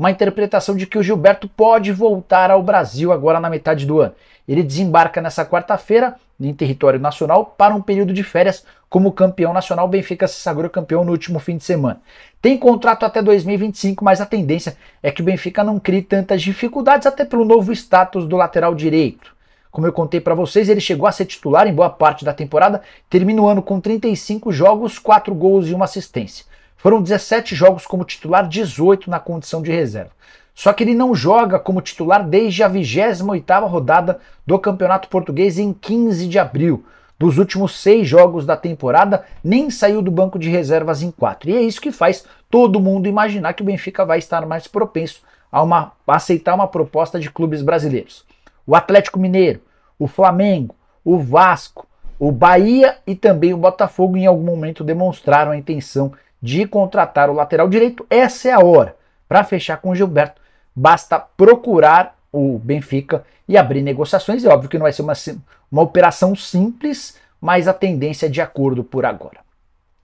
uma interpretação de que o Gilberto pode voltar ao Brasil agora na metade do ano. Ele desembarca nessa quarta-feira em território nacional para um período de férias como campeão nacional. O Benfica se sagrou campeão no último fim de semana. Tem contrato até 2025, mas a tendência é que o Benfica não crie tantas dificuldades, até pelo novo status do lateral direito. Como eu contei para vocês, ele chegou a ser titular em boa parte da temporada, termina o ano com 35 jogos, 4 gols e uma assistência. Foram 17 jogos como titular, 18 na condição de reserva. Só que ele não joga como titular desde a 28ª rodada do Campeonato Português em 15 de abril. Dos últimos seis jogos da temporada, nem saiu do banco de reservas em quatro. E é isso que faz todo mundo imaginar que o Benfica vai estar mais propenso a, uma, a aceitar uma proposta de clubes brasileiros. O Atlético Mineiro, o Flamengo, o Vasco, o Bahia e também o Botafogo em algum momento demonstraram a intenção de contratar o lateral direito, essa é a hora. Para fechar com o Gilberto, basta procurar o Benfica e abrir negociações. É óbvio que não vai ser uma, uma operação simples, mas a tendência é de acordo por agora.